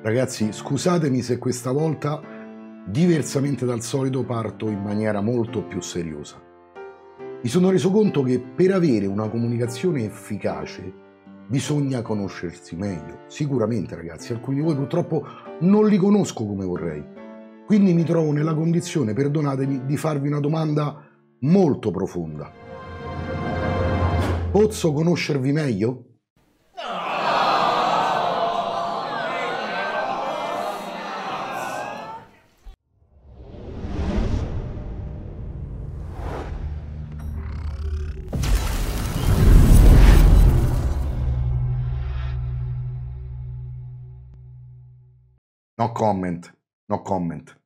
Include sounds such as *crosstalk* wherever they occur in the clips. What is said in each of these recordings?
Ragazzi, scusatemi se questa volta, diversamente dal solito, parto in maniera molto più seriosa. Mi sono reso conto che per avere una comunicazione efficace bisogna conoscersi meglio. Sicuramente, ragazzi, alcuni di voi purtroppo non li conosco come vorrei. Quindi mi trovo nella condizione, perdonatemi, di farvi una domanda molto profonda. Pozzo conoscervi meglio? No comment, no comment.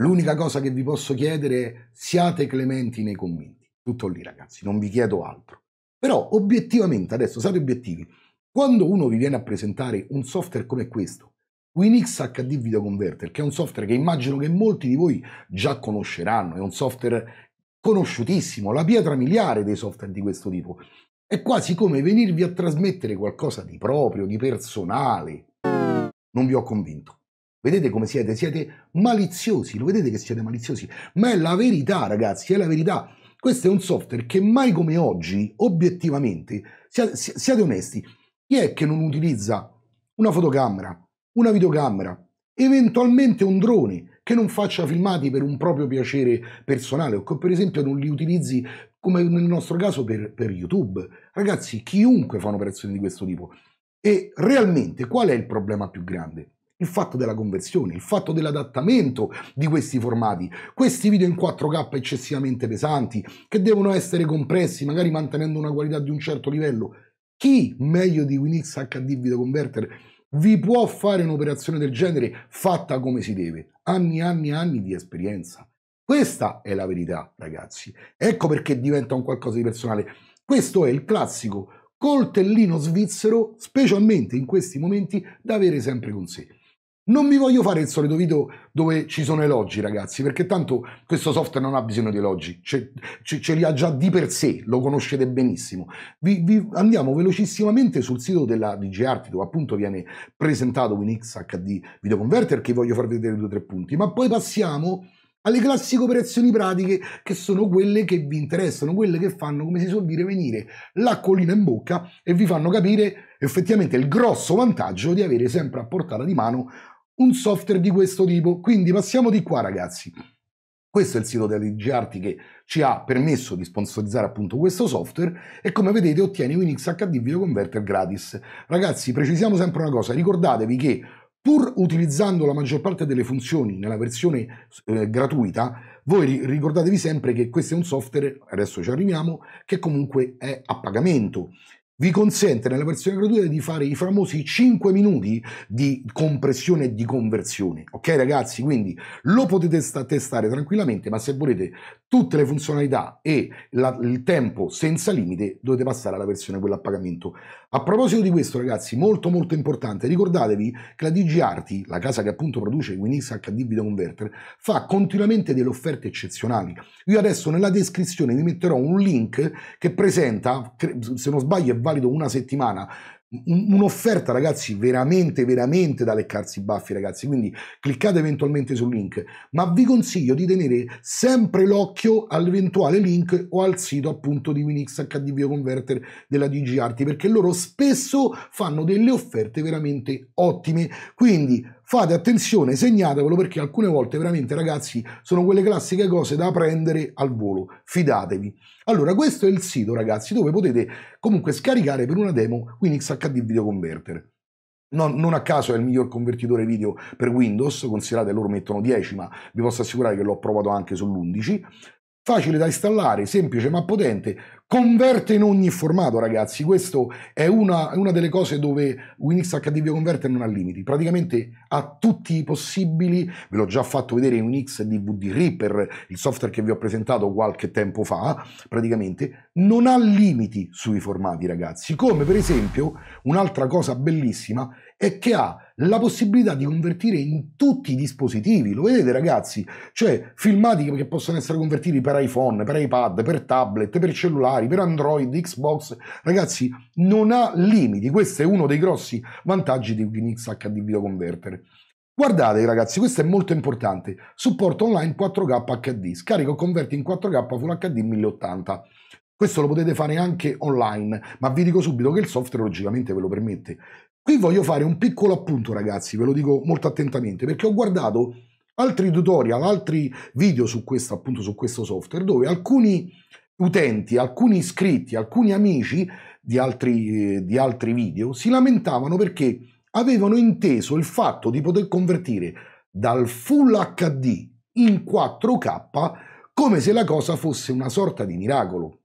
L'unica cosa che vi posso chiedere è siate clementi nei commenti. Tutto lì ragazzi, non vi chiedo altro. Però obiettivamente, adesso state obiettivi, quando uno vi viene a presentare un software come questo, Winx HD Video Converter, che è un software che immagino che molti di voi già conosceranno, è un software conosciutissimo, la pietra miliare dei software di questo tipo. È quasi come venirvi a trasmettere qualcosa di proprio, di personale. Non vi ho convinto. Vedete come siete? Siete maliziosi, lo vedete che siete maliziosi? Ma è la verità, ragazzi, è la verità. Questo è un software che mai come oggi, obiettivamente, siate, onesti, chi è che non utilizza una fotocamera, una videocamera, eventualmente un drone che non faccia filmati per un proprio piacere personale o che per esempio non li utilizzi come nel nostro caso per, per YouTube. Ragazzi, chiunque fa un'operazione di questo tipo. E realmente qual è il problema più grande? il fatto della conversione, il fatto dell'adattamento di questi formati, questi video in 4K eccessivamente pesanti che devono essere compressi, magari mantenendo una qualità di un certo livello. Chi meglio di Winix HD Video Converter vi può fare un'operazione del genere fatta come si deve? Anni, anni, anni di esperienza. Questa è la verità, ragazzi. Ecco perché diventa un qualcosa di personale. Questo è il classico coltellino svizzero, specialmente in questi momenti, da avere sempre con sé. Non vi voglio fare il solito video dove ci sono elogi, ragazzi, perché tanto questo software non ha bisogno di elogi, ce, ce, ce li ha già di per sé, lo conoscete benissimo. Vi, vi andiamo velocissimamente sul sito della DG Art, dove appunto viene presentato WinX HD Video Converter, che voglio farvi vedere due o tre punti, ma poi passiamo alle classiche operazioni pratiche che sono quelle che vi interessano, quelle che fanno, come si suol dire, venire l'acquolina in bocca e vi fanno capire effettivamente il grosso vantaggio di avere sempre a portata di mano un software di questo tipo. Quindi passiamo di qua ragazzi. Questo è il sito della DigiArti che ci ha permesso di sponsorizzare appunto questo software e come vedete ottieni Winx HD Video Converter gratis. Ragazzi, precisiamo sempre una cosa, ricordatevi che pur utilizzando la maggior parte delle funzioni nella versione eh, gratuita, voi ricordatevi sempre che questo è un software, adesso ci arriviamo, che comunque è a pagamento vi consente nella versione gratuita di fare i famosi 5 minuti di compressione e di conversione. Ok ragazzi, quindi lo potete testare tranquillamente, ma se volete tutte le funzionalità e la, il tempo senza limite dovete passare alla versione quella a pagamento a proposito di questo, ragazzi, molto molto importante, ricordatevi che la DG Arti, la casa che appunto produce Winix HD Video Converter, fa continuamente delle offerte eccezionali. Io adesso nella descrizione vi metterò un link che presenta, se non sbaglio è valido una settimana, un'offerta ragazzi veramente veramente da leccarsi i baffi ragazzi quindi cliccate eventualmente sul link ma vi consiglio di tenere sempre l'occhio all'eventuale link o al sito appunto di Winix HDV Converter della DG perché loro spesso fanno delle offerte veramente ottime quindi Fate attenzione, segnatevelo perché alcune volte veramente ragazzi sono quelle classiche cose da prendere al volo, fidatevi. Allora questo è il sito ragazzi dove potete comunque scaricare per una demo Winx HD Video Converter. Non, non, a caso è il miglior convertitore video per Windows, considerate loro mettono 10, ma vi posso assicurare che l'ho provato anche sull'11 facile da installare, semplice ma potente, converte in ogni formato ragazzi, questa è una, una, delle cose dove Winx HDV Converter non ha limiti, praticamente ha tutti i possibili, ve l'ho già fatto vedere in Winx DVD Reaper, il software che vi ho presentato qualche tempo fa, praticamente non ha limiti sui formati ragazzi, come per esempio un'altra cosa bellissima e che ha la possibilità di convertire in tutti i dispositivi. Lo vedete ragazzi? Cioè filmati che possono essere convertiti per iPhone, per iPad, per tablet, per cellulari, per Android, Xbox. Ragazzi, non ha limiti. Questo è uno dei grossi vantaggi di Unix HD Video Converter. Guardate ragazzi, questo è molto importante. Supporto online 4K HD. Scarico e converti in 4K Full HD 1080. Questo lo potete fare anche online, ma vi dico subito che il software logicamente ve lo permette. Qui voglio fare un piccolo appunto ragazzi, ve lo dico molto attentamente, perché ho guardato altri tutorial, altri video su questo, appunto, su questo software, dove alcuni utenti, alcuni iscritti, alcuni amici di altri, di altri video si lamentavano perché avevano inteso il fatto di poter convertire dal Full HD in 4K come se la cosa fosse una sorta di miracolo.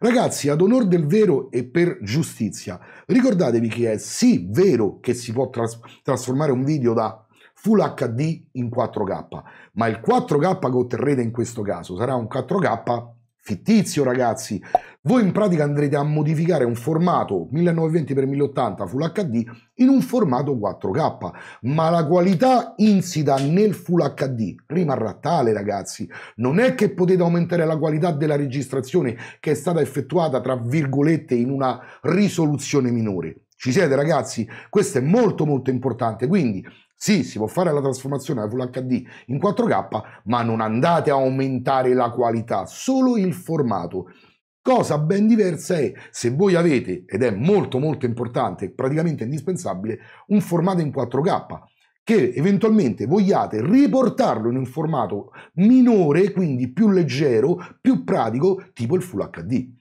Ragazzi, ad onor del vero e per giustizia, ricordatevi che è sì vero che si può tras trasformare un video da Full HD in 4K, ma il 4K che otterrete in questo caso sarà un 4K fittizio, ragazzi, voi in pratica andrete a modificare un formato 1920x1080 Full HD in un formato 4K, ma la qualità insita nel Full HD rimarrà tale, ragazzi. Non è che potete aumentare la qualità della registrazione che è stata effettuata, tra virgolette, in una risoluzione minore. Ci siete, ragazzi? Questo è molto molto importante, quindi... Sì, si può fare la trasformazione da Full HD in 4K, ma non andate a aumentare la qualità, solo il formato. Cosa ben diversa è se voi avete, ed è molto molto importante, praticamente indispensabile, un formato in 4K che eventualmente vogliate riportarlo in un formato minore, quindi più leggero, più pratico, tipo il Full HD.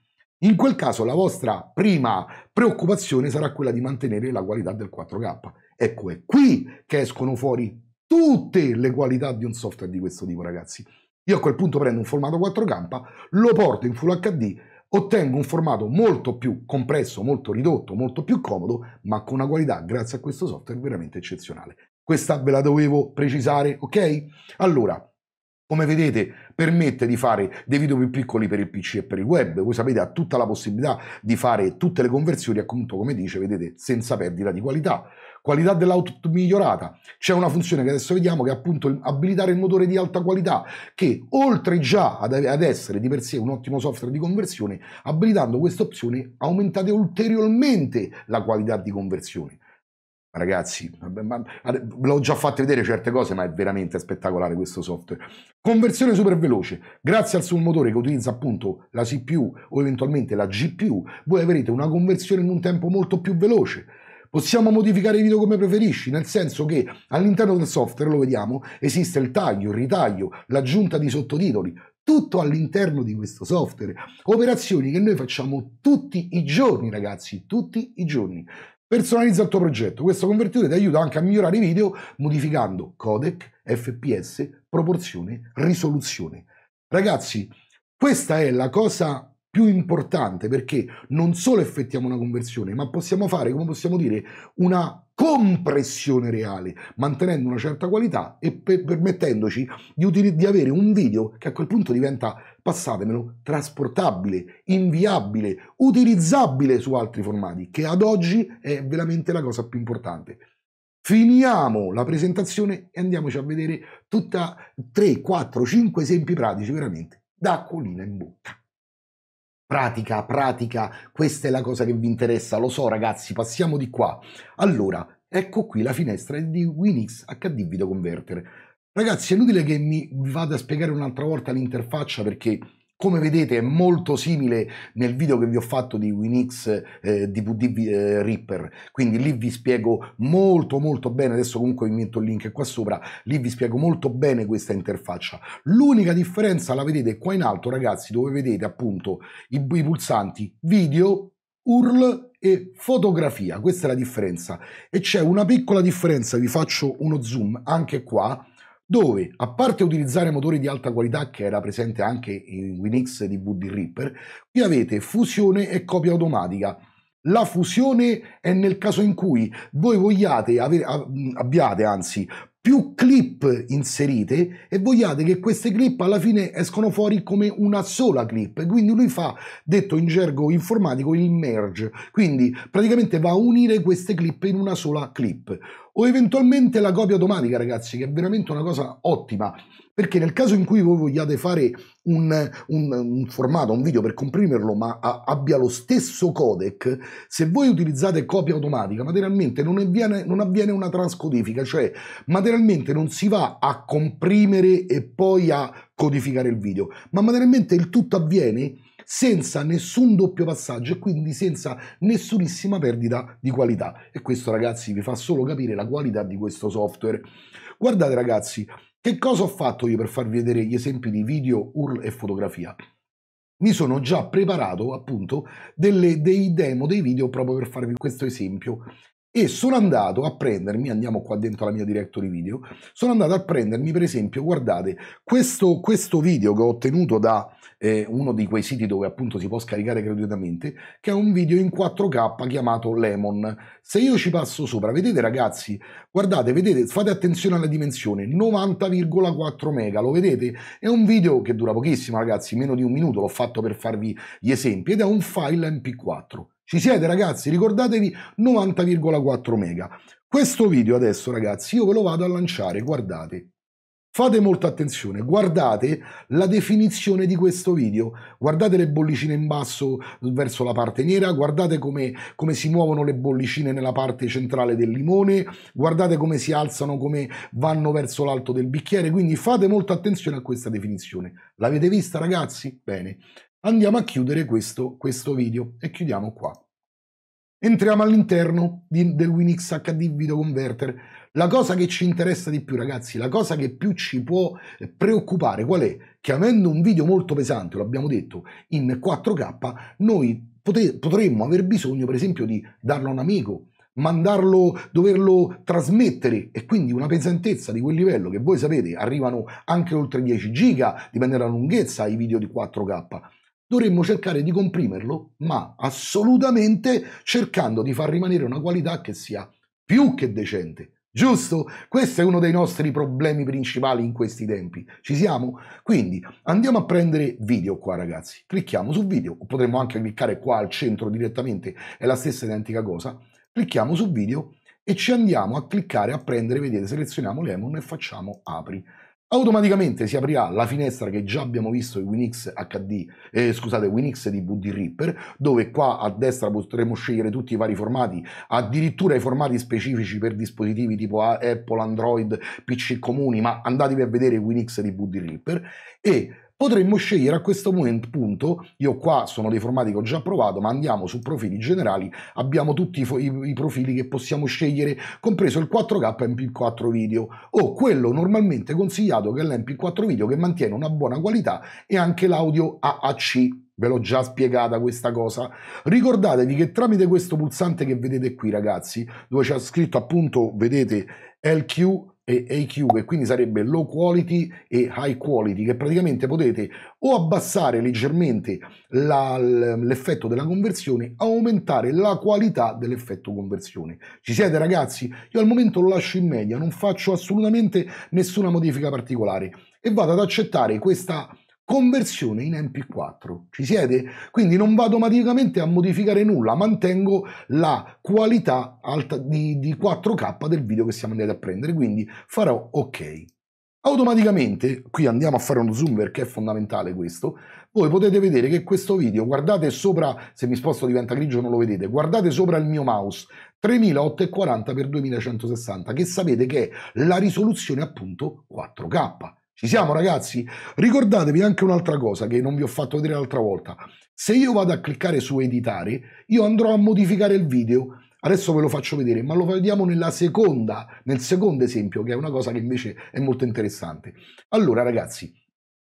In quel caso la vostra prima preoccupazione sarà quella di mantenere la qualità del 4K. Ecco, è qui che escono fuori tutte le qualità di un software di questo tipo, ragazzi. Io a quel punto prendo un formato 4K, lo porto in Full HD ottengo un formato molto più compresso, molto ridotto, molto più comodo, ma con una qualità, grazie a questo software, veramente eccezionale. Questa ve la dovevo precisare, ok? Allora, come vedete, permette di fare dei video più piccoli per il PC e per il web. Voi sapete, ha tutta la possibilità di fare tutte le conversioni, appunto, come dice, vedete, senza perdita di qualità qualità dell'output migliorata. C'è una funzione che adesso vediamo che è appunto abilitare il motore di alta qualità, che oltre già ad, ad essere di per sé un ottimo software di conversione, abilitando questa opzione aumentate ulteriormente la qualità di conversione ragazzi, l'ho già fatto vedere certe cose, ma è veramente spettacolare questo software. Conversione super veloce. Grazie al suo motore che utilizza appunto la CPU o eventualmente la GPU, voi avrete una conversione in un tempo molto più veloce Possiamo modificare i video come preferisci, nel senso che all'interno del software, lo vediamo, esiste il taglio, il ritaglio, l'aggiunta di sottotitoli, tutto all'interno di questo software. Operazioni che noi facciamo tutti i giorni, ragazzi, tutti i giorni. Personalizza il tuo progetto. Questo convertitore ti aiuta anche a migliorare i video modificando codec, FPS, proporzione, risoluzione. Ragazzi, questa è la cosa più importante perché non solo effettiamo una conversione, ma possiamo fare, come possiamo dire, una compressione reale, mantenendo una certa qualità e per permettendoci di, di avere un video che a quel punto diventa, passatemelo, trasportabile, inviabile, utilizzabile su altri formati, che ad oggi è veramente la cosa più importante. Finiamo la presentazione e andiamoci a vedere tutta 3, 4, 5 esempi pratici veramente da colina in bocca. Pratica, pratica, questa è la cosa che vi interessa, lo so ragazzi, passiamo di qua. Allora, ecco qui la finestra di Winix HD Video Converter. Ragazzi, è inutile che mi vada a spiegare un'altra volta l'interfaccia perché come vedete è molto simile nel video che vi ho fatto di Winx eh, DVD eh, Ripper, quindi lì vi spiego molto molto bene, adesso comunque vi metto il link qua sopra, lì vi spiego molto bene questa interfaccia. L'unica differenza la vedete qua in alto ragazzi dove vedete appunto i, i pulsanti video, URL e fotografia, questa è la differenza. E c'è una piccola differenza, vi faccio uno zoom anche qua, dove, a parte utilizzare motori di alta qualità che era presente anche in Winx di WD Ripper, qui avete fusione e copia automatica. La fusione è nel caso in cui voi vogliate avere, abbiate anzi più clip inserite e vogliate che queste clip alla fine escono fuori come una sola clip. Quindi lui fa, detto in gergo informatico, il merge. Quindi praticamente va a unire queste clip in una sola clip o eventualmente la copia automatica, ragazzi, che è veramente una cosa ottima, perché nel caso in cui voi vogliate fare un, un, un formato, un video per comprimerlo, ma a, abbia lo stesso codec, se voi utilizzate copia automatica, materialmente non avviene, non avviene una transcodifica, cioè materialmente non si va a comprimere e poi a codificare il video, ma materialmente il tutto avviene senza nessun doppio passaggio e quindi senza nessunissima perdita di qualità. E questo ragazzi vi fa solo capire la qualità di questo software. Guardate ragazzi, che cosa ho fatto io per farvi vedere gli esempi di video, URL e fotografia? mi sono già preparato appunto delle, dei demo dei video proprio per farvi questo esempio e sono andato a prendermi, andiamo qua dentro la mia directory video, sono andato a prendermi per esempio, guardate, questo, questo video che ho ottenuto da eh, uno di quei siti dove appunto si può scaricare gratuitamente, che è un video in 4K chiamato Lemon. Se io ci passo sopra, vedete ragazzi, guardate, vedete, fate attenzione alla dimensione, 90,4 mega, lo vedete? È un video che dura pochissimo ragazzi, meno di un minuto, l'ho fatto per farvi gli esempi, ed è un file MP4. Ci siete ragazzi? Ricordatevi 90,4 mega. Questo video adesso ragazzi io ve lo vado a lanciare, guardate. Fate molta attenzione, guardate la definizione di questo video, guardate le bollicine in basso verso la parte nera, guardate come, come si muovono le bollicine nella parte centrale del limone, guardate come si alzano, come vanno verso l'alto del bicchiere, quindi fate molta attenzione a questa definizione. L'avete vista ragazzi? Bene andiamo a chiudere questo, questo video e chiudiamo qua. Entriamo all'interno del Winix HD Video Converter. La cosa che ci interessa di più, ragazzi, la cosa che più ci può preoccupare, qual è? Che avendo un video molto pesante, l'abbiamo detto, in 4K, noi potremmo aver bisogno, per esempio, di darlo a un amico, mandarlo, doverlo trasmettere e quindi una pesantezza di quel livello che voi sapete arrivano anche oltre 10 giga, dipende dalla lunghezza, i video di 4K dovremmo cercare di comprimerlo, ma assolutamente cercando di far rimanere una qualità che sia più che decente. Giusto? Questo è uno dei nostri problemi principali in questi tempi. Ci siamo? Quindi andiamo a prendere video qua ragazzi. Clicchiamo su video, o potremmo anche cliccare qua al centro direttamente, è la stessa identica cosa. Clicchiamo su video e ci andiamo a cliccare a prendere, vedete, selezioniamo Lemon e facciamo apri automaticamente si aprirà la finestra che già abbiamo visto in WinX HD, eh, scusate, WinX di VD Ripper, dove qua a destra potremo scegliere tutti i vari formati, addirittura i formati specifici per dispositivi tipo Apple, Android, PC comuni, ma andatevi a vedere WinX di VD Ripper e Potremmo scegliere a questo punto, io qua sono dei formati che ho già provato, ma andiamo su profili generali, abbiamo tutti i, i, i profili che possiamo scegliere, compreso il 4K MP4 video o quello normalmente consigliato che è l'MP4 video che mantiene una buona qualità e anche l'audio AAC ve l'ho già spiegata questa cosa. Ricordatevi che tramite questo pulsante che vedete qui, ragazzi, dove c'è scritto appunto, vedete LQ e AQ, che quindi sarebbe low quality e high quality, che praticamente potete o abbassare leggermente la, l'effetto della conversione, aumentare la qualità dell'effetto conversione. Ci siete ragazzi? Io al momento lo lascio in media, non faccio assolutamente nessuna modifica particolare e vado ad accettare questa conversione in MP4. Ci siete? Quindi non vado automaticamente a modificare nulla, mantengo la qualità alta di, di 4K del video che siamo andati a prendere, quindi farò OK. Automaticamente, qui andiamo a fare uno zoom perché è fondamentale questo, voi potete vedere che questo video, guardate sopra, se mi sposto diventa grigio non lo vedete, guardate sopra il mio mouse, 3840x2160, che sapete che è la risoluzione appunto 4K. Ci siamo ragazzi? Ricordatevi anche un'altra cosa che non vi ho fatto vedere l'altra volta. Se io vado a cliccare su editare, io andrò a modificare il video. Adesso ve lo faccio vedere, ma lo vediamo nella seconda, nel secondo esempio, che è una cosa che invece è molto interessante. Allora ragazzi,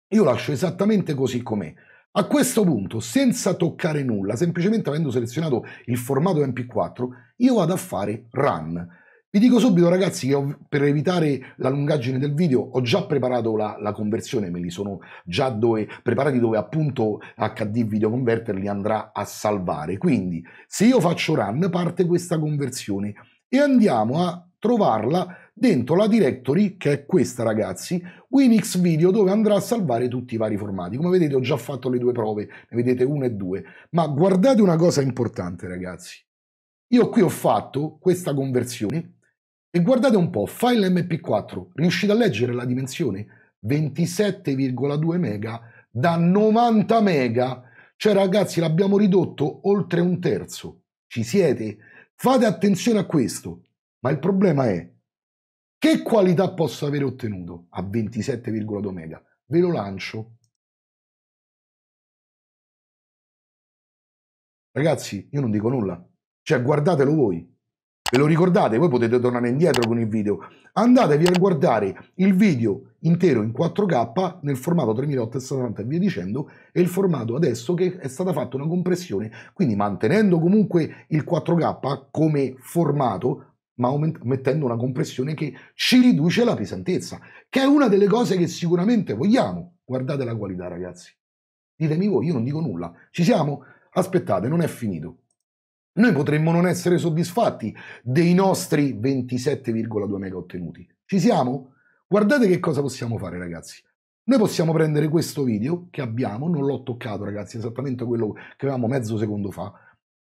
io lascio esattamente così com'è. A questo punto, senza toccare nulla, semplicemente avendo selezionato il formato MP4, io vado a fare Run. Vi dico subito ragazzi che ho, per evitare la lungaggine del video ho già preparato la, la conversione, me li sono già dove, preparati dove appunto HD Video Converter li andrà a salvare. Quindi se io faccio run parte questa conversione e andiamo a trovarla dentro la directory che è questa ragazzi, Winix Video dove andrà a salvare tutti i vari formati. Come vedete ho già fatto le due prove, ne vedete una e due, ma guardate una cosa importante ragazzi. Io qui ho fatto questa conversione e guardate un po', file MP4, riuscite a leggere la dimensione? 27,2 mega da 90 mega. Cioè ragazzi l'abbiamo ridotto oltre un terzo. Ci siete? Fate attenzione a questo. Ma il problema è che qualità posso avere ottenuto a 27,2 mega? Ve lo lancio. Ragazzi, io non dico nulla. Cioè guardatelo voi. Ve lo ricordate? Voi potete tornare indietro con il video. Andatevi a guardare il video intero in 4K nel formato 3870 e via dicendo e il formato adesso che è stata fatta una compressione. Quindi mantenendo comunque il 4K come formato, ma mettendo una compressione che ci riduce la pesantezza, che è una delle cose che sicuramente vogliamo. Guardate la qualità, ragazzi. Ditemi voi, io non dico nulla. Ci siamo? Aspettate, non è finito. Noi potremmo non essere soddisfatti dei nostri 27,2 mega ottenuti. Ci siamo? Guardate che cosa possiamo fare ragazzi. Noi possiamo prendere questo video che abbiamo, non l'ho toccato ragazzi, esattamente quello che avevamo mezzo secondo fa,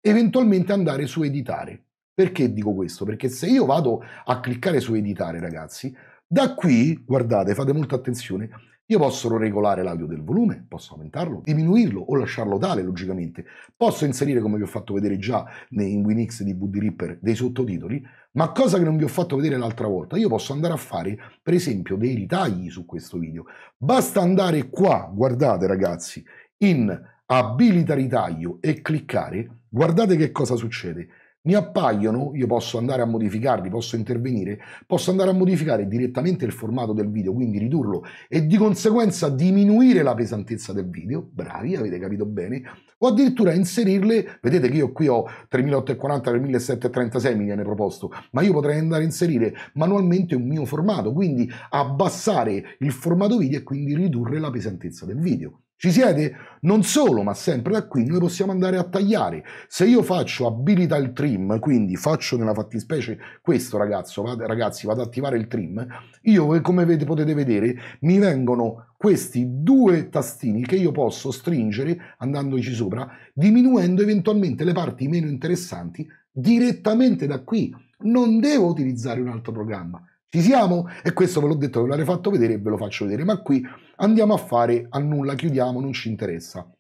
eventualmente andare su editare. Perché dico questo? Perché se io vado a cliccare su editare ragazzi, da qui, guardate, fate molta attenzione, io posso regolare l'audio del volume, posso aumentarlo, diminuirlo o lasciarlo tale logicamente. Posso inserire, come vi ho fatto vedere già in Winx di Buddy Ripper, dei sottotitoli, ma cosa che non vi ho fatto vedere l'altra volta, io posso andare a fare per esempio dei ritagli su questo video. Basta andare qua, guardate ragazzi, in abilita ritaglio e cliccare, guardate che cosa succede mi appaiono, io posso andare a modificarli, posso intervenire, posso andare a modificare direttamente il formato del video, quindi ridurlo e di conseguenza diminuire la pesantezza del video, bravi, avete capito bene, o addirittura inserirle, vedete che io qui ho 3840 x 1736 mi viene proposto, ma io potrei andare a inserire manualmente un mio formato, quindi abbassare il formato video e quindi ridurre la pesantezza del video. Ci siete? Non solo, ma sempre da qui noi possiamo andare a tagliare. Se io faccio abilita il trim, quindi faccio nella fattispecie questo ragazzo, vado, ragazzi, vado ad attivare il trim, io eh, come vede, potete vedere mi vengono questi due tastini che io posso stringere andandoci sopra, diminuendo eventualmente le parti meno interessanti direttamente da qui. Non devo utilizzare un altro programma. Ci siamo? E questo ve l'ho detto, ve l'avrei fatto vedere e ve lo faccio vedere, ma qui andiamo a fare a nulla, chiudiamo, non ci interessa.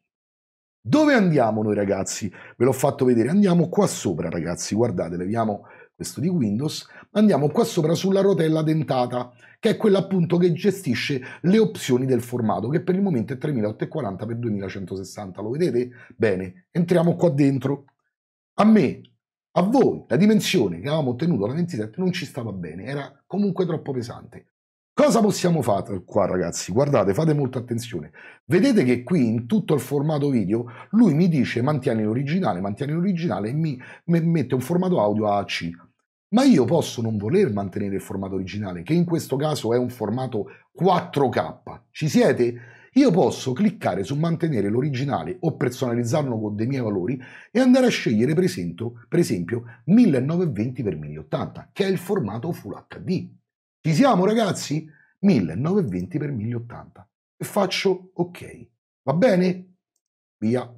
Dove andiamo noi ragazzi? Ve l'ho fatto vedere, andiamo qua sopra ragazzi, guardate, leviamo questo di Windows, andiamo qua sopra sulla rotella dentata, che è quella appunto che gestisce le opzioni del formato, che per il momento è 3840x2160, lo vedete? Bene, entriamo qua dentro. A me a voi la dimensione che avevamo ottenuto la 27 non ci stava bene, era comunque troppo pesante. Cosa possiamo fare qua ragazzi? Guardate, fate molta attenzione. Vedete che qui in tutto il formato video lui mi dice mantieni l'originale, mantieni l'originale e mi, mi mette un formato audio AAC. Ma io posso non voler mantenere il formato originale, che in questo caso è un formato 4K. Ci siete? Io posso cliccare su mantenere l'originale o personalizzarlo con dei miei valori e andare a scegliere per esempio, per esempio 1920x1080, che è il formato Full HD. Ci siamo ragazzi? 1920x1080. E faccio ok. Va bene? Via.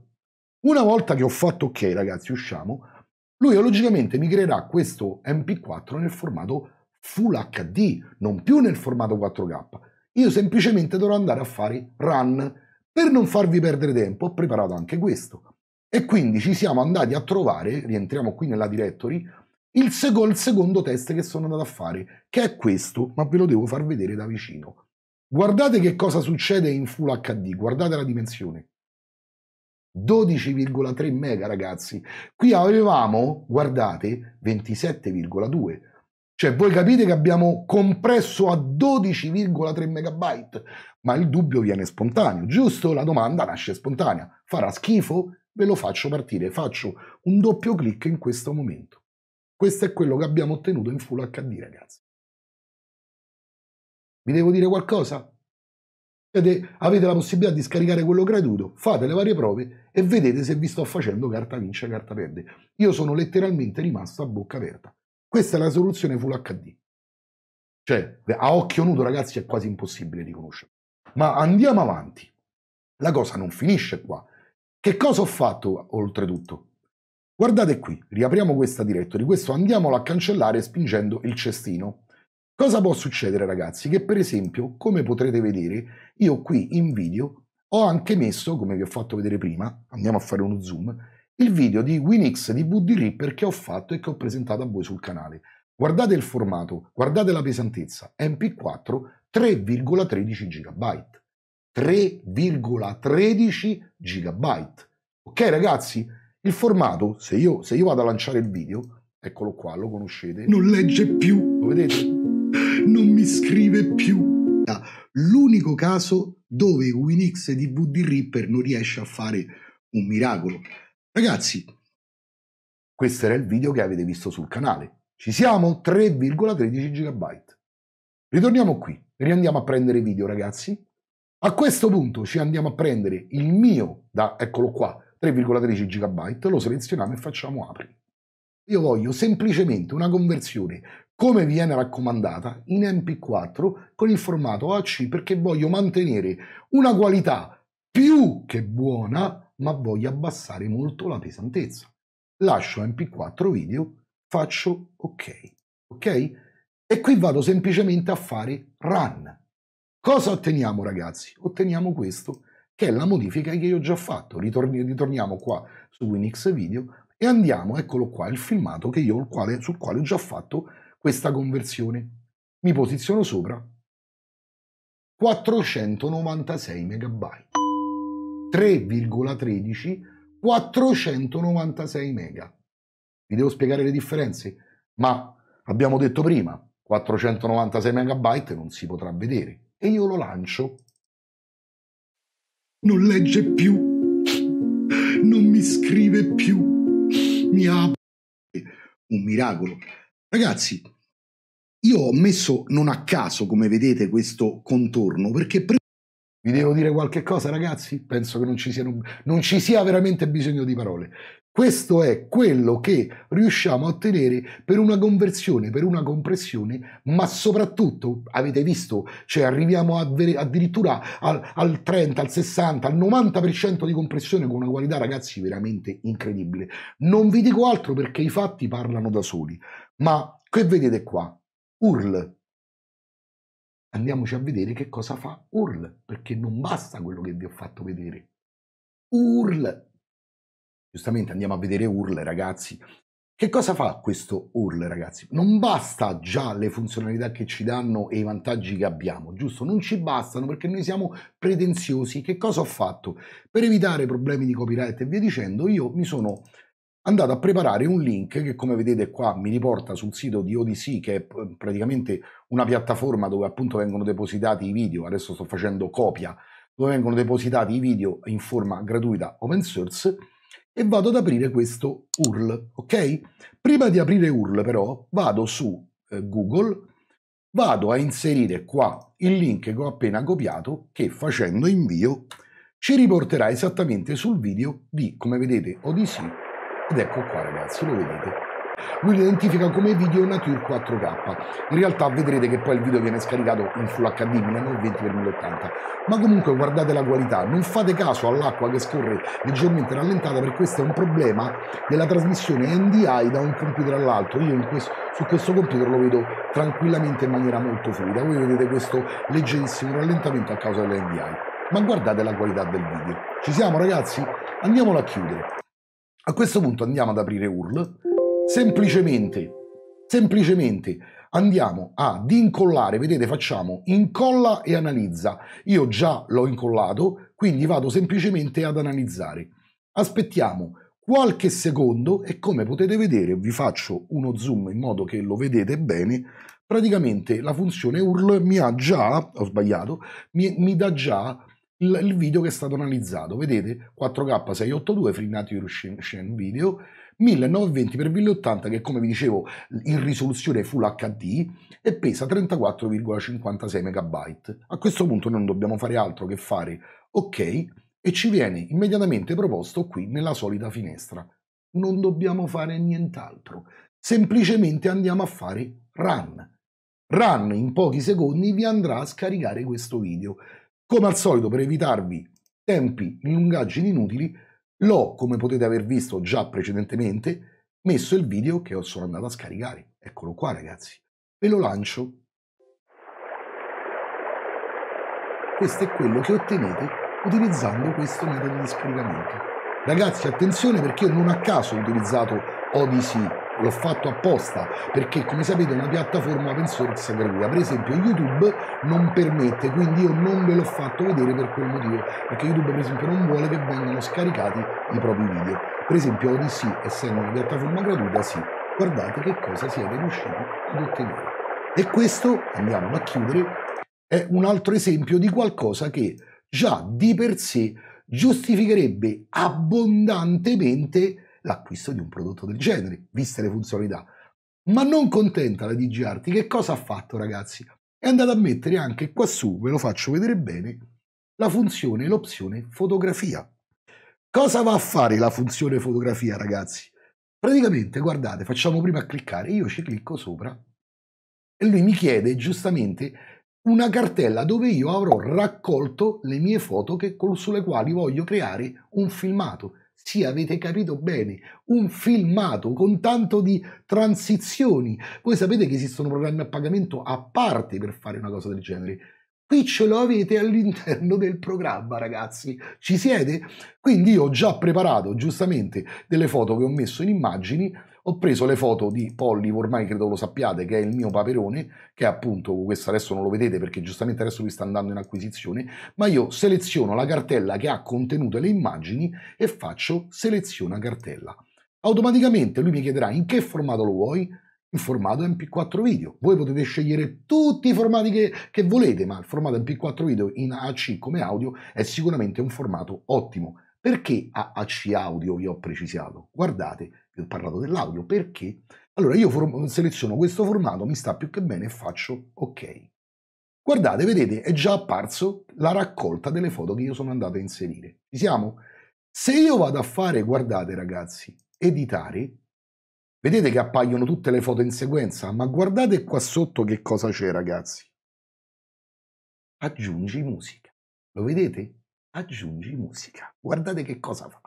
Una volta che ho fatto ok ragazzi, usciamo, lui logicamente mi creerà questo MP4 nel formato Full HD, non più nel formato 4K io semplicemente dovrò andare a fare run. Per non farvi perdere tempo ho preparato anche questo. E quindi ci siamo andati a trovare, rientriamo qui nella directory, il, seco, il secondo test che sono andato a fare, che è questo, ma ve lo devo far vedere da vicino. Guardate che cosa succede in Full HD, guardate la dimensione. 12,3 mega ragazzi qui avevamo guardate 27,2 cioè, voi capite che abbiamo compresso a 12,3 megabyte, ma il dubbio viene spontaneo, giusto? La domanda nasce spontanea. Farà schifo? Ve lo faccio partire, faccio un doppio clic in questo momento. Questo è quello che abbiamo ottenuto in Full HD, ragazzi. Vi devo dire qualcosa? Vedete, avete la possibilità di scaricare quello gratuito, fate le varie prove e vedete se vi sto facendo carta vince e carta perde. Io sono letteralmente rimasto a bocca aperta. Questa è la soluzione full HD. Cioè, a occhio nudo, ragazzi, è quasi impossibile riconoscere. Ma andiamo avanti. La cosa non finisce qua. Che cosa ho fatto oltretutto? Guardate qui, riapriamo questa directory, questo andiamolo a cancellare spingendo il cestino. Cosa può succedere ragazzi? Che per esempio, come potrete vedere, io qui in video ho anche messo, come vi ho fatto vedere prima, andiamo a fare uno zoom, il video di Winix di Buddy Ripper che ho fatto e che ho presentato a voi sul canale. Guardate il formato, guardate la pesantezza, MP4 3,13 GB. 3,13 GB. Ok ragazzi? Il formato, se io, se io vado a lanciare il video, eccolo qua, lo conoscete. Non legge più. Lo vedete? Non mi scrive più. Ah, l'unico caso dove Winix di Buddy Ripper non riesce a fare un miracolo. Ragazzi, questo era il video che avete visto sul canale. Ci siamo? 3,13 GB. Ritorniamo qui, riandiamo a prendere video ragazzi. A questo punto ci andiamo a prendere il mio, da, eccolo qua, 3,13 GB, lo selezioniamo e facciamo apri. Io voglio semplicemente una conversione, come viene raccomandata, in MP4 con il formato AC perché voglio mantenere una qualità più che buona ma voglio abbassare molto la pesantezza. Lascio MP4 video, faccio ok. Ok? E qui vado semplicemente a fare run. Cosa otteniamo ragazzi? Otteniamo questo, che è la modifica che io ho già fatto. Ritorni, ritorniamo qua su Winx Video e andiamo, eccolo qua, il filmato io, quale, sul quale ho già fatto questa conversione. Mi posiziono sopra, 496 megabyte. 3,13 496 mega. Vi devo spiegare le differenze, ma abbiamo detto prima, 496 megabyte non si potrà vedere e io lo lancio. Non legge più, non mi scrive più, mi apre. Un miracolo. Ragazzi, io ho messo non a caso, come vedete, questo contorno perché vi devo dire qualche cosa, ragazzi? Penso che non ci, siano, non ci, sia veramente bisogno di parole. Questo è quello che riusciamo a ottenere per una conversione, per una compressione, ma soprattutto, avete visto, cioè arriviamo addirittura al, al 30, al 60, al 90% di compressione con una qualità, ragazzi, veramente incredibile. Non vi dico altro perché i fatti parlano da soli, ma che vedete qua? URL, andiamoci a vedere che cosa fa URL, perché non basta quello che vi ho fatto vedere. URL, giustamente andiamo a vedere URL ragazzi, che cosa fa questo URL, ragazzi? Non basta già le funzionalità che ci danno e i vantaggi che abbiamo, giusto? Non ci bastano perché noi siamo pretenziosi. Che cosa ho fatto? Per evitare problemi di copyright e via dicendo, io mi sono andato a preparare un link che come vedete qua mi riporta sul sito di Odyssey che è praticamente una piattaforma dove appunto vengono depositati i video, adesso sto facendo copia, dove vengono depositati i video in forma gratuita open source e vado ad aprire questo URL, ok? Prima di aprire URL però vado su eh, Google, vado a inserire qua il link che ho appena copiato che facendo invio ci riporterà esattamente sul video di, come vedete, Odyssey ed ecco qua ragazzi, lo vedete. Lui lo identifica come video Nature 4K. In realtà vedrete che poi il video viene scaricato in Full HD 1920x1080. Ma comunque guardate la qualità, non fate caso all'acqua che scorre leggermente rallentata, perché questo è un problema della trasmissione NDI da un computer all'altro. Io questo, su questo computer lo vedo tranquillamente in maniera molto fluida. Voi vedete questo leggerissimo rallentamento a causa dell'NDI. Ma guardate la qualità del video. Ci siamo ragazzi? Andiamolo a chiudere. A questo punto andiamo ad aprire URL, semplicemente, semplicemente andiamo ad incollare, vedete facciamo incolla e analizza, io già l'ho incollato, quindi vado semplicemente ad analizzare. Aspettiamo qualche secondo e come potete vedere vi faccio uno zoom in modo che lo vedete bene, praticamente la funzione URL mi ha già, ho sbagliato, mi, mi dà già il, il video che è stato analizzato. Vedete 4K682 Free Nature Shen Video 1920x1080 che come vi dicevo in risoluzione Full HD e pesa 34,56 MB. A questo punto non dobbiamo fare altro che fare ok e ci viene immediatamente proposto qui nella solita finestra. Non dobbiamo fare nient'altro, semplicemente andiamo a fare run. Run in pochi secondi vi andrà a scaricare questo video. Come al solito, per evitarvi tempi e lungaggini inutili, l'ho, come potete aver visto già precedentemente, messo il video che sono andato a scaricare. Eccolo qua, ragazzi. Ve lo lancio. Questo è quello che ottenete utilizzando questo metodo di scaricamento. Ragazzi, attenzione perché io non a caso ho utilizzato Odyssey l'ho fatto apposta perché come sapete è una piattaforma open source gratuita per esempio youtube non permette quindi io non ve l'ho fatto vedere per quel motivo perché youtube per esempio non vuole che vengano scaricati i propri video per esempio Odyssey essendo una piattaforma gratuita sì guardate che cosa siete riusciti ad ottenere e questo andiamo a chiudere è un altro esempio di qualcosa che già di per sé giustificherebbe abbondantemente l'acquisto di un prodotto del genere, viste le funzionalità. Ma non contenta la DG Arti, che cosa ha fatto ragazzi? È andata a mettere anche quassù, ve lo faccio vedere bene, la funzione, l'opzione fotografia. Cosa va a fare la funzione fotografia ragazzi? Praticamente, guardate, facciamo prima a cliccare, io ci clicco sopra e lui mi chiede giustamente una cartella dove io avrò raccolto le mie foto che, sulle quali voglio creare un filmato. Sì, avete capito bene, un filmato con tanto di transizioni. Voi sapete che esistono programmi a pagamento a parte per fare una cosa del genere. Qui ce lo avete all'interno del programma, ragazzi. Ci siete? Quindi io ho già preparato, giustamente, delle foto che ho messo in immagini ho preso le foto di Polly, ormai credo lo sappiate, che è il mio paperone, che è appunto, questo adesso non lo vedete perché giustamente adesso vi sta andando in acquisizione, ma io seleziono la cartella che ha contenuto le immagini e faccio seleziona cartella. Automaticamente lui mi chiederà in che formato lo vuoi, in formato MP4 video. Voi potete scegliere tutti i formati che, che, volete, ma il formato MP4 video in AC come audio è sicuramente un formato ottimo. Perché AC audio vi ho precisato? Guardate, vi ho parlato dell'audio, perché? Allora io form- seleziono questo formato, mi sta più che bene e faccio ok. Guardate, vedete, è già apparso la raccolta delle foto che io sono andato a inserire. Ci siamo? Se io vado a fare, guardate ragazzi, editare, vedete che appaiono tutte le foto in sequenza, ma guardate qua sotto che cosa c'è ragazzi. Aggiungi musica. Lo vedete? Aggiungi musica. Guardate che cosa fa.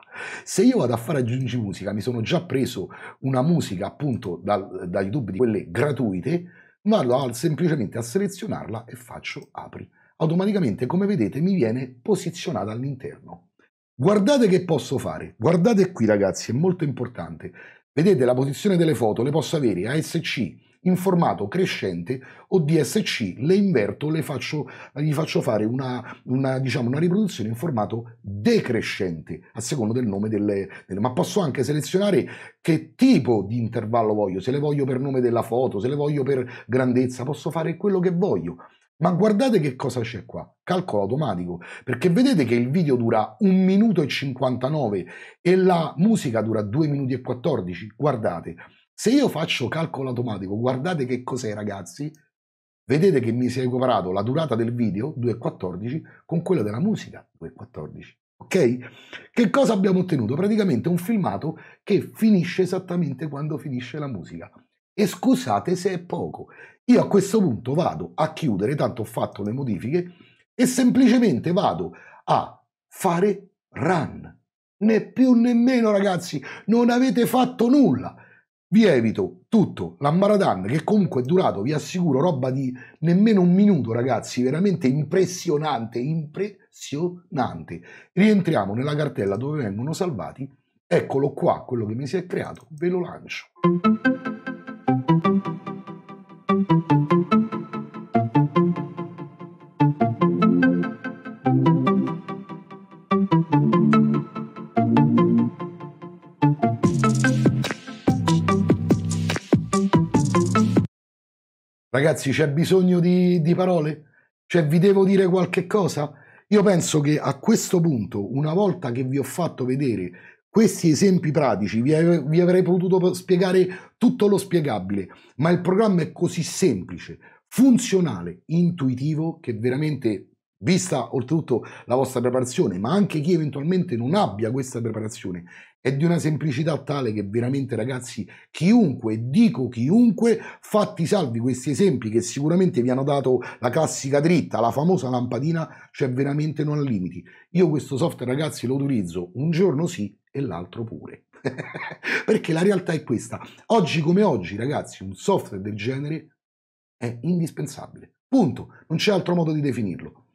Se io vado a fare aggiungi musica, mi sono già preso una musica appunto da, da YouTube di quelle gratuite, vado a, semplicemente a selezionarla e faccio apri. Automaticamente, come vedete, mi viene posizionata all'interno. Guardate che posso fare, guardate qui ragazzi, è molto importante. Vedete la posizione delle foto, le posso avere ASC, in formato crescente o DSC, le inverto, le faccio, gli faccio fare una, una, diciamo, una riproduzione in formato decrescente, a seconda del nome delle, delle, Ma posso anche selezionare che tipo di intervallo voglio, se le voglio per nome della foto, se le voglio per grandezza, posso fare quello che voglio. Ma guardate che cosa c'è qua, calcolo automatico, perché vedete che il video dura 1 minuto e 59 e la musica dura 2 minuti e 14, guardate. Se io faccio calcolo automatico, guardate che cos'è ragazzi, vedete che mi si è equiparato la durata del video 2.14 con quella della musica 2.14. Ok? Che cosa abbiamo ottenuto? Praticamente un filmato che finisce esattamente quando finisce la musica. E scusate se è poco. Io a questo punto vado a chiudere, tanto ho fatto le modifiche, e semplicemente vado a fare run. Né più né meno ragazzi, non avete fatto nulla vi evito tutto l'ambaradan che comunque è durato, vi assicuro, roba di nemmeno un minuto, ragazzi, veramente impressionante, impressionante. Rientriamo nella cartella dove vengono salvati. Eccolo qua, quello che mi si è creato, ve lo lancio. ragazzi c'è bisogno di, di parole? Cioè vi devo dire qualche cosa? Io penso che a questo punto, una volta che vi ho fatto vedere questi esempi pratici, vi, av vi avrei potuto spiegare tutto lo spiegabile, ma il programma è così semplice, funzionale, intuitivo, che veramente vista oltretutto la vostra preparazione, ma anche chi eventualmente non abbia questa preparazione è di una semplicità tale che veramente ragazzi, chiunque, dico chiunque, fatti salvi questi esempi che sicuramente vi hanno dato la classica dritta, la famosa lampadina, cioè veramente non ha limiti. Io questo software ragazzi lo utilizzo un giorno sì e l'altro pure. *laughs* Perché la realtà è questa. Oggi come oggi ragazzi, un software del genere è indispensabile. Punto. Non c'è altro modo di definirlo.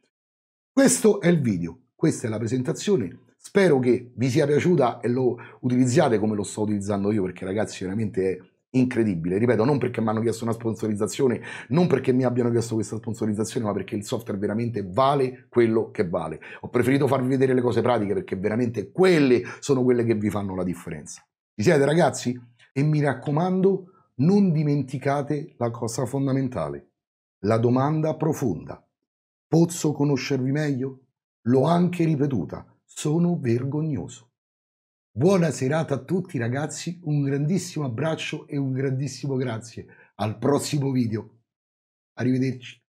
Questo è il video, questa è la presentazione Spero che vi sia piaciuta e lo utilizziate come lo sto utilizzando io, perché ragazzi veramente è incredibile. Ripeto, non perché mi hanno chiesto una sponsorizzazione, non perché mi abbiano chiesto questa sponsorizzazione, ma perché il software veramente vale quello che vale. Ho preferito farvi vedere le cose pratiche perché veramente quelle sono quelle che vi fanno la differenza. vi siete ragazzi? E mi raccomando, non dimenticate la cosa fondamentale, la domanda profonda. posso conoscervi meglio? L'ho anche ripetuta sono vergognoso. Buona serata a tutti ragazzi, un grandissimo abbraccio e un grandissimo grazie. Al prossimo video. Arrivederci.